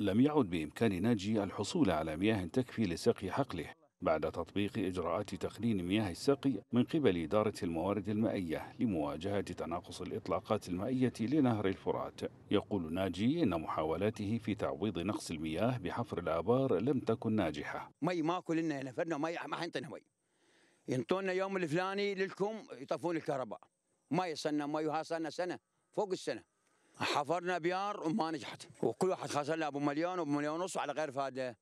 لم يعد بإمكان ناجي الحصول على مياه تكفي لسقي حقله بعد تطبيق إجراءات تخدين مياه السقي من قبل إدارة الموارد المائية لمواجهة تناقص الإطلاقات المائية لنهر الفرات يقول ناجي إن محاولاته في تعويض نقص المياه بحفر الآبار لم تكن ناجحة مي ما كلنا نفرنا مي ما حينطينا مي ينطونا يوم الفلاني للكم يطفون الكهرباء ما يصلنا مي وها سنة فوق السنة حفرنا بيار وما نجحت وكل واحد خسرنا ابو مليون وابو مليون ونص على غير فاده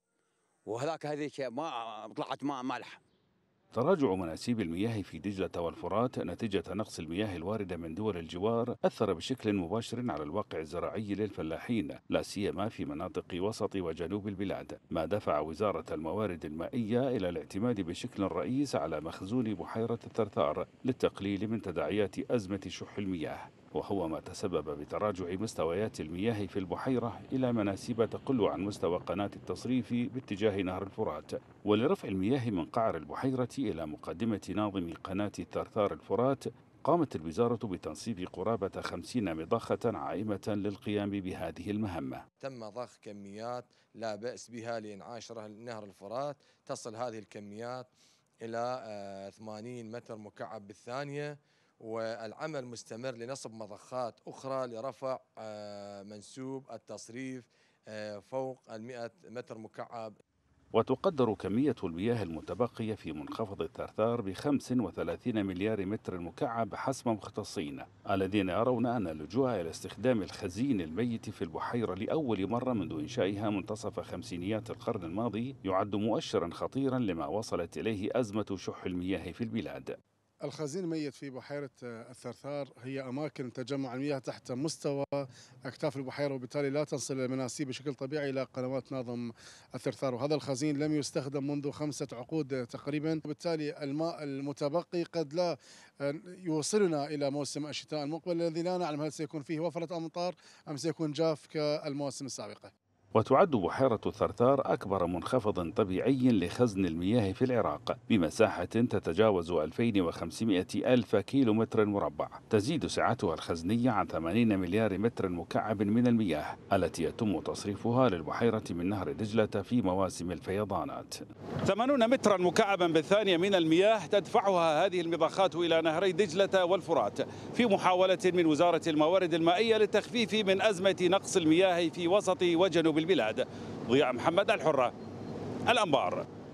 وهذاك هذيك ما طلعت ما مالحه تراجع مناسيب المياه في دجلة والفرات نتيجة نقص المياه الواردة من دول الجوار أثر بشكل مباشر على الواقع الزراعي للفلاحين لا سيما في مناطق وسط وجنوب البلاد ما دفع وزارة الموارد المائية إلى الاعتماد بشكل رئيس على مخزون بحيرة الثرثار للتقليل من تداعيات أزمة شح المياه وهو ما تسبب بتراجع مستويات المياه في البحيرة إلى مناسيب تقل عن مستوى قناة التصريف باتجاه نهر الفرات ولرفع المياه من قعر البحيرة إلى مقدمة ناظم قناة الثرثار الفرات قامت الوزارة بتنصيب قرابة خمسين مضخة عائمة للقيام بهذه المهمة تم ضخ كميات لا بأس بها لإنعاش نهر الفرات تصل هذه الكميات إلى 80 آه، متر مكعب بالثانية والعمل مستمر لنصب مضخات أخرى لرفع آه، منسوب التصريف آه، فوق المئة متر مكعب وتقدر كمية المياه المتبقية في منخفض الثرثار ب 35 مليار متر مكعب حسب مختصين الذين يرون أن اللجوء إلى استخدام الخزين الميت في البحيرة لأول مرة منذ إنشائها منتصف خمسينيات القرن الماضي يعد مؤشرا خطيرا لما وصلت إليه أزمة شح المياه في البلاد الخزين ميت في بحيرة آه، الثرثار هي أماكن تجمع المياه تحت مستوى أكتاف البحيرة وبالتالي لا تصل المناسيب بشكل طبيعي إلى قنوات ناظم الثرثار وهذا الخزين لم يستخدم منذ خمسة عقود آه، تقريبا وبالتالي الماء المتبقي قد لا آه، يوصلنا إلى موسم الشتاء المقبل الذي لا نعلم هل سيكون فيه وفرة أمطار أم سيكون جاف كالمواسم السابقة وتعد بحيرة الثرثار أكبر منخفض طبيعي لخزن المياه في العراق بمساحة تتجاوز 2500 ألف كيلو متر مربع تزيد سعتها الخزنية عن 80 مليار متر مكعب من المياه التي يتم تصريفها للبحيرة من نهر دجلة في مواسم الفيضانات 80 مترا مكعبا بالثانية من المياه تدفعها هذه المضخات إلى نهري دجلة والفرات في محاولة من وزارة الموارد المائية للتخفيف من أزمة نقص المياه في وسط وجنوب البلاد ضياء محمد الحرة الأنبار